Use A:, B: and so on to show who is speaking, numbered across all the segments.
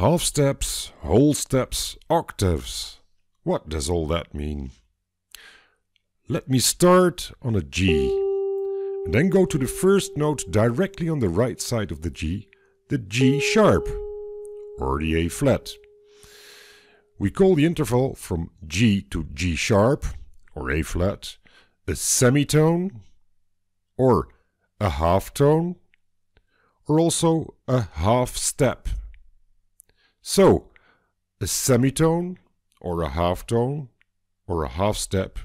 A: Half steps, whole steps, octaves. What does all that mean? Let me start on a G, and then go to the first note directly on the right side of the G, the G sharp, or the A flat. We call the interval from G to G sharp, or A flat, a semitone, or a half tone, or also a half step. So, a semitone, or a half tone, or a half step,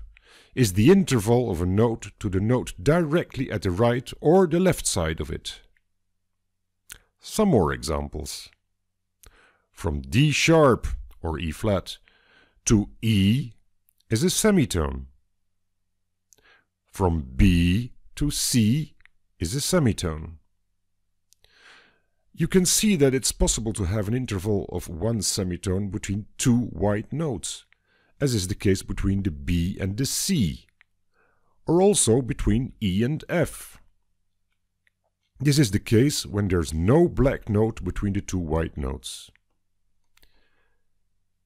A: is the interval of a note to the note directly at the right or the left side of it. Some more examples. From D sharp, or E flat, to E is a semitone. From B to C is a semitone. You can see that it's possible to have an interval of one semitone between two white notes, as is the case between the B and the C, or also between E and F. This is the case when there's no black note between the two white notes.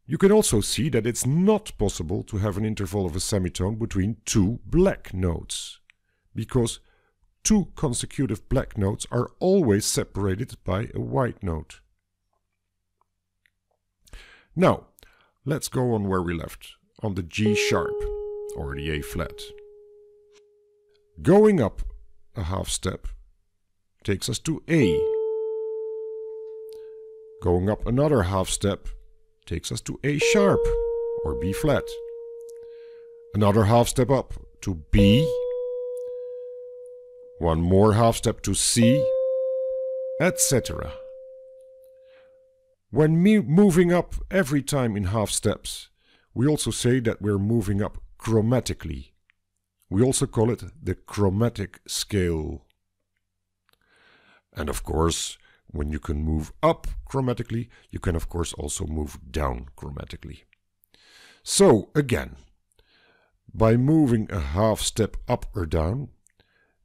A: You can also see that it's not possible to have an interval of a semitone between two black notes, because two consecutive black notes are always separated by a white note. Now, let's go on where we left, on the G sharp, or the A flat. Going up a half step takes us to A. Going up another half step takes us to A sharp, or B flat. Another half step up to B, one more half step to C, etc. When moving up every time in half steps, we also say that we're moving up chromatically. We also call it the chromatic scale. And of course, when you can move up chromatically, you can of course also move down chromatically. So again, by moving a half step up or down,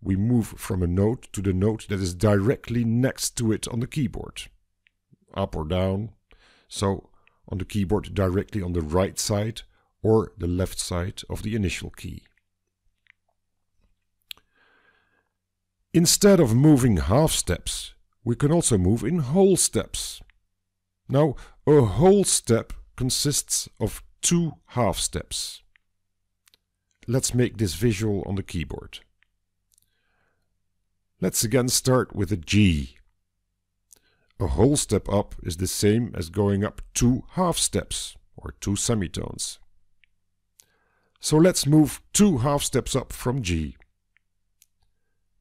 A: we move from a note to the note that is directly next to it on the keyboard. Up or down. So on the keyboard directly on the right side or the left side of the initial key. Instead of moving half steps, we can also move in whole steps. Now, a whole step consists of two half steps. Let's make this visual on the keyboard. Let's again start with a G. A whole step up is the same as going up two half steps, or two semitones. So let's move two half steps up from G.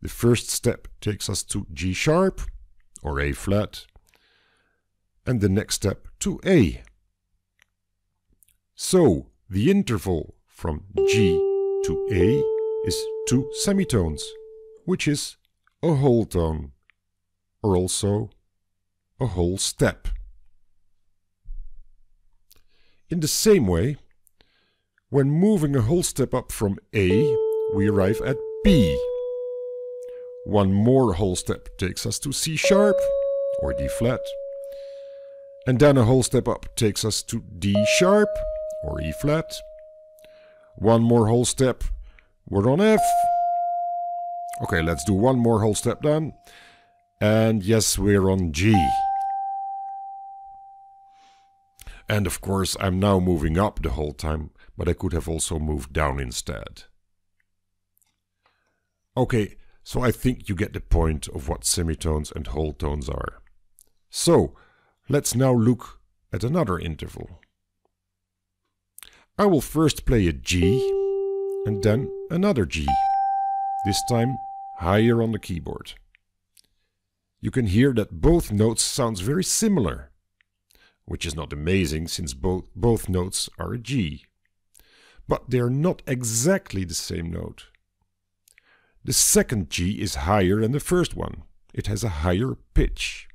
A: The first step takes us to G sharp, or A flat, and the next step to A. So the interval from G to A is two semitones, which is a whole tone, or also a whole step. In the same way, when moving a whole step up from A, we arrive at B. One more whole step takes us to C sharp, or D flat. And then a whole step up takes us to D sharp, or E flat. One more whole step, we're on F, Okay, let's do one more whole step then. And yes, we're on G. And of course, I'm now moving up the whole time, but I could have also moved down instead. Okay, so I think you get the point of what semitones and whole tones are. So, let's now look at another interval. I will first play a G, and then another G this time higher on the keyboard. You can hear that both notes sounds very similar, which is not amazing since both, both notes are a G. But they are not exactly the same note. The second G is higher than the first one. It has a higher pitch.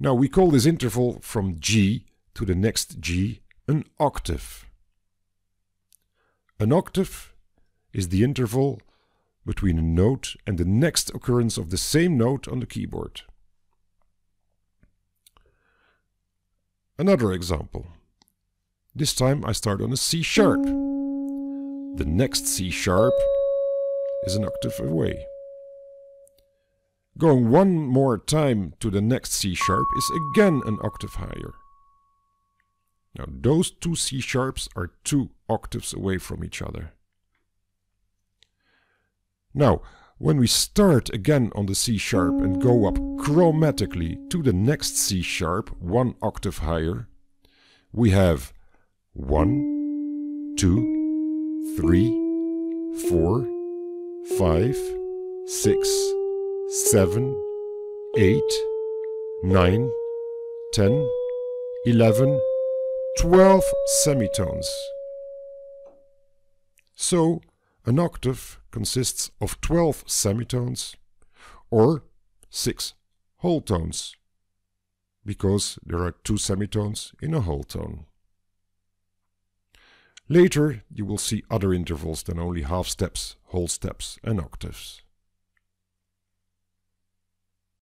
A: Now we call this interval from G to the next G an octave. An octave is the interval between a note and the next occurrence of the same note on the keyboard. Another example. This time I start on a C sharp. The next C sharp is an octave away. Going one more time to the next C sharp is again an octave higher. Now those two C sharps are two octaves away from each other. Now, when we start again on the C sharp and go up chromatically to the next C sharp, one octave higher, we have one, two, three, four, five, six, seven, eight, nine, ten, eleven, twelve semitones. So, an octave consists of 12 semitones or 6 whole tones, because there are two semitones in a whole tone. Later you will see other intervals than only half steps, whole steps and octaves.